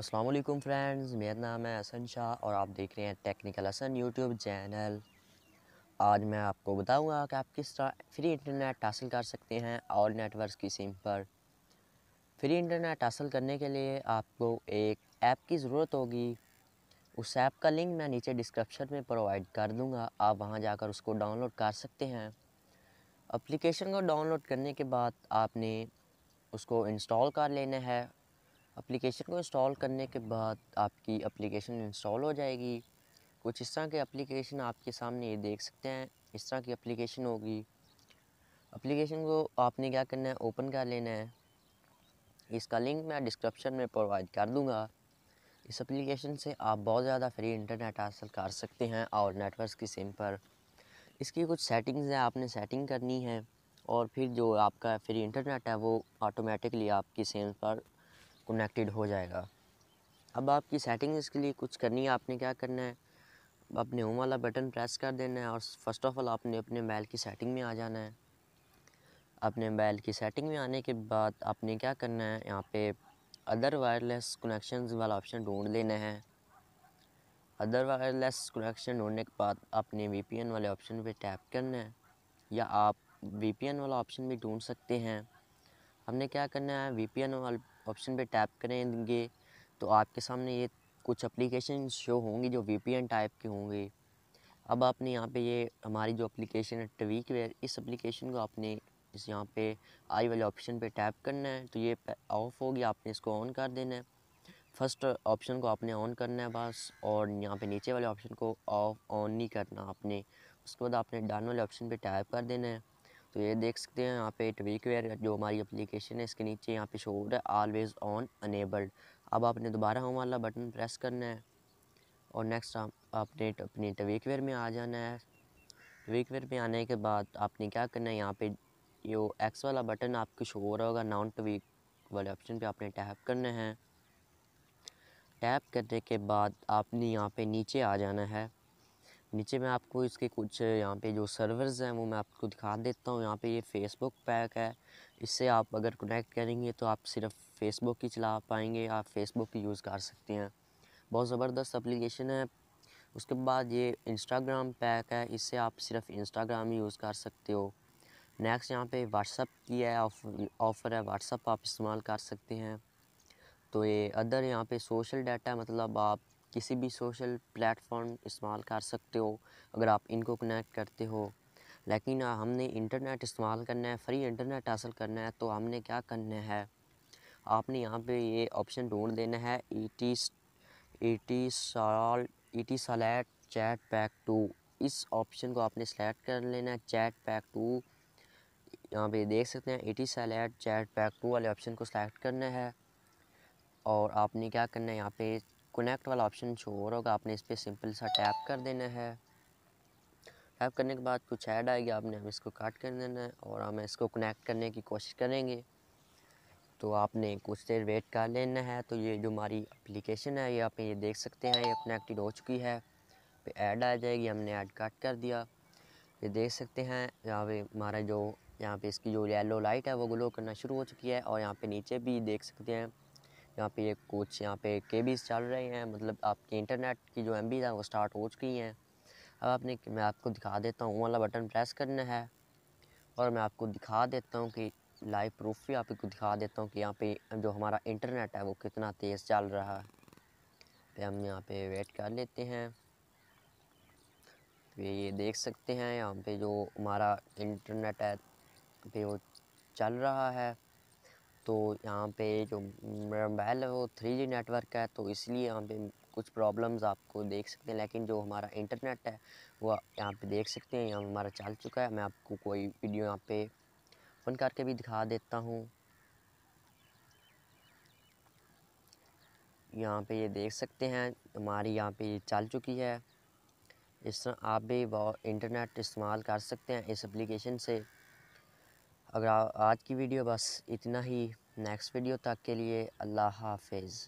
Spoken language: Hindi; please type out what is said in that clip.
अस्सलाम वालेकुम फ्रेंड्स मेरा नाम है असन शाह और आप देख रहे हैं टेक्निकल असन यूट्यूब चैनल आज मैं आपको बताऊंगा कि आप किस तरह फ्री इंटरनेट हासिल कर सकते हैं और नेटवर्क की सिम पर फ्री इंटरनेट हासिल करने के लिए आपको एक ऐप की ज़रूरत होगी उस ऐप का लिंक मैं नीचे डिस्क्रिप्शन में प्रोवाइड कर दूँगा आप वहाँ जाकर उसको डाउनलोड कर सकते हैं अप्लीकेशन को डाउनलोड करने के बाद आपने उसको इंस्टॉल कर लेना है एप्लीकेशन को इंस्टॉल करने के बाद आपकी एप्लीकेशन इंस्टॉल हो जाएगी कुछ इस तरह के एप्लीकेशन आपके सामने ये देख सकते हैं इस तरह की एप्लीकेशन होगी एप्लीकेशन को आपने क्या करना है ओपन कर लेना है इसका लिंक मैं डिस्क्रिप्शन में प्रोवाइड कर दूँगा इस एप्लीकेशन से आप बहुत ज़्यादा फ्री इंटरनेट हासिल कर सकते हैं और नेटवर्क की सिम पर इसकी कुछ सेटिंग्स हैं आपने सेटिंग करनी है और फिर जो आपका फ्री इंटरनेट है वो ऑटोमेटिकली आपकी सिम पर कनेक्टेड हो जाएगा अब आपकी सेटिंग इसके लिए कुछ करनी है आपने क्या करना है अपने होम वाला बटन प्रेस कर देना है और फर्स्ट ऑफ ऑल आपने अपने मोबाइल की सेटिंग में आ जाना है अपने मोबाइल की सेटिंग में आने के बाद आपने क्या करना है यहाँ पे अदर वायरलेस कनेक्शन वाला ऑप्शन ढूंढ लेना है अदर वायरलेस कनेक्शन ढूंढने के बाद आपने वी वाले ऑप्शन पे टैप करना है या आप वी वाला ऑप्शन भी ढूंढ सकते हैं हमने क्या करना है वी ऑप्शन पे टैप करेंगे तो आपके सामने ये कुछ अप्लीकेशन शो होंगी जो वी टाइप के होंगे अब आपने यहाँ पे ये हमारी जो एप्लीकेशन है ट्वीक वेयर इस एप्लीकेशन को आपने इस यहाँ पे आई वाले ऑप्शन पे टैप करना है तो ये ऑफ होगी आपने इसको ऑन कर देना है फर्स्ट ऑप्शन को आपने ऑन करना है बस और यहाँ पे नीचे वाले ऑप्शन को ऑफ ऑन नहीं करना आपने उसके बाद आपने डाउन वाले ऑप्शन पे टैप कर देना है तो ये देख सकते हैं यहाँ पे ट्विकवेयर जो हमारी एप्लीकेशन है इसके नीचे यहाँ पे शो हो रहा है ऑलवेज़ ऑन अनेबल्ड अब आपने दोबारा हम वाला बटन प्रेस करना है और नेक्स्ट आप आपने अपने ट्विकवेयर में आ जाना है ट्विकवेयर में आने के बाद आपने क्या करना है यहाँ पे ये एक्स वाला बटन आपको शो हो रहा होगा नॉन ट्विक वाले ऑप्शन पर आपने टैप करना है टैप करने के बाद आपने यहाँ पर नीचे आ जाना है नीचे मैं आपको इसके कुछ यहाँ पे जो सर्वर्स हैं वो मैं आपको दिखा देता हूँ यहाँ पे ये फेसबुक पैक है इससे आप अगर कनेक्ट करेंगे तो आप सिर्फ फेसबुक ही चला पाएंगे आप फेसबुक ही यूज़ कर सकते हैं बहुत ज़बरदस्त अप्लीकेशन है उसके बाद ये इंस्टाग्राम पैक है इससे आप सिर्फ इंस्टाग्राम ही यूज़ कर सकते हो नेक्स्ट यहाँ पे व्हाट्सअप की है ऑफ़र है व्हाट्सअप आप इस्तेमाल कर सकते हैं तो ये अदर यहाँ पे सोशल डाटा मतलब आप किसी भी सोशल प्लेटफॉर्म इस्तेमाल कर सकते हो अगर आप इनको कनेक्ट करते हो लेकिन हमने इंटरनेट इस्तेमाल करना है फ्री इंटरनेट हासिल करना है तो हमने क्या करना है आपने यहाँ पे ये ऑप्शन ढूंढ देना है ई टी साल टी ई टी सलेट चैट पैक टू इस ऑप्शन को आपने सेलेक्ट कर लेना है चैट पैक टू यहाँ पे देख सकते हैं ई टी सलेट चैट पैक टू वाले ऑप्शन को सेलेक्ट करना है और आपने क्या करना है यहाँ पे कनेक्ट वाला ऑप्शन शो हो रहा होगा आपने इस पर सिंपल सा टैप कर देना है टैप करने के बाद कुछ ऐड आएगी आपने हम इसको काट कर देना है और हम इसको कनेक्ट करने की कोशिश करेंगे तो आपने कुछ देर वेट कर लेना है तो ये जो हमारी अप्लीकेशन है ये आप ये देख सकते हैं ये कनेक्टेड हो चुकी है पे ऐड आ जाएगी हमने ऐड काट कर दिया ये देख सकते हैं यहाँ पे हमारा जो यहाँ पे इसकी जो येलो लाइट है वो ग्लो करना शुरू हो चुकी है और यहाँ पे नीचे भी देख सकते हैं यहाँ पे कुछ यहाँ पे के चल रहे हैं मतलब आपकी इंटरनेट की जो एम हैं वो स्टार्ट हो चुकी हैं अब आपने मैं आपको दिखा देता हूँ वाला बटन प्रेस करना है और मैं आपको दिखा देता हूँ कि लाइव प्रूफ भी आपको दिखा देता हूँ कि यहाँ पे जो हमारा इंटरनेट है वो कितना तेज़ चल रहा है पे हम यहाँ पे वेट कर लेते हैं तो ये देख सकते हैं यहाँ पे जो हमारा इंटरनेट है पे वो चल रहा है तो यहाँ पे जो मेरा मोबाइल है वो थ्री जी नेटवर्क है तो इसलिए यहाँ पे कुछ प्रॉब्लम्स आपको देख सकते हैं लेकिन जो हमारा इंटरनेट है वो यहाँ पे देख सकते हैं यहाँ हमारा चल चुका है मैं आपको कोई वीडियो यहाँ पे ऑन करके भी दिखा देता हूँ यहाँ पे ये देख सकते हैं हमारी यहाँ पे चल चुकी है इस तरह आप भी इंटरनेट इस्तेमाल कर सकते हैं इस एप्लीकेशन से अगर आज की वीडियो बस इतना ही नेक्स्ट वीडियो तक के लिए अल्लाह हाफिज़